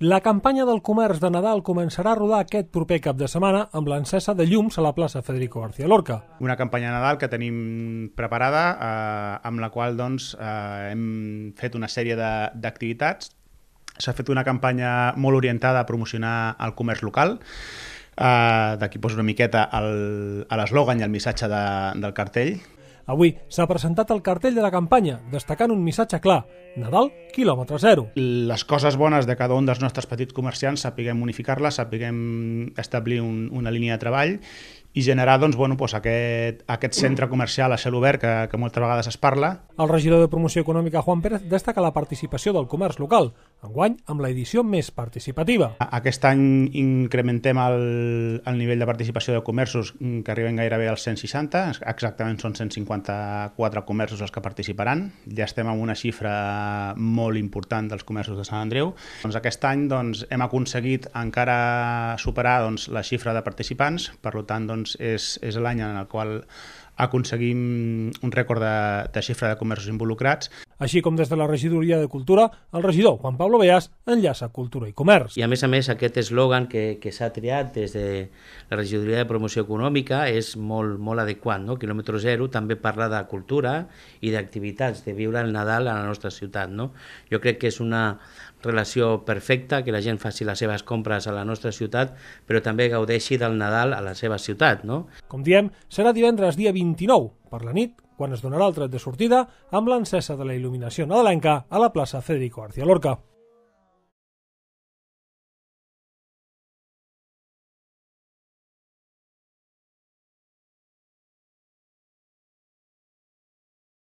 La campanya del comerç de Nadal començarà a rodar aquest proper cap de setmana amb l'encesa de llums a la plaça Federico García Lorca. Una campanya de Nadal que tenim preparada, eh, amb la qual doncs, eh, hem fet una sèrie d'activitats. S'ha fet una campanya molt orientada a promocionar el comerç local, eh, d'aquí poso una miqueta l'eslògan i el missatge de, del cartell, Avui s'ha presentat el cartell de la campanya, destacant un missatge clar. Nadal, quilòmetre zero. Les coses bones de cada un dels nostres petits comerciants sapiguem unificar-les, sapiguem establir un, una línia de treball i generar doncs, bueno, doncs aquest, aquest centre comercial a cel obert que, que moltes vegades es parla. El regidor de Promoció Econòmica, Juan Pérez, destaca la participació del comerç local, enguany amb la edició més participativa. Aquest any incrementem el, el nivell de participació de comerços que arriben gairebé als 160, exactament són 150, 54 comerços els que participaran. Ja estem amb una xifra molt important dels comerços de Sant Andreu. Doncs aquest any doncs, hem aconseguit encara superar doncs, la xifra de participants, per tant doncs, és, és l'any en el qual aconseguim un rècord de, de xifra de comerços involucrats. Així com des de la regidoria de Cultura, el regidor Juan Pablo Bellàs enllaça cultura i comerç. I a més a més aquest eslògan que, que s'ha triat des de la regidoria de promoció econòmica és molt, molt adequat, no? Kilòmetre zero, també parla de cultura i d'activitats, de viure el Nadal a la nostra ciutat. No? Jo crec que és una relació perfecta, que la gent faci les seves compres a la nostra ciutat, però també gaudeixi del Nadal a la seva ciutat. No? Com diem, serà divendres dia 29, per la nit, quan es donarà el tret de sortida amb l'encesa de la il·luminació nadalenca a la plaça Federico García Lorca.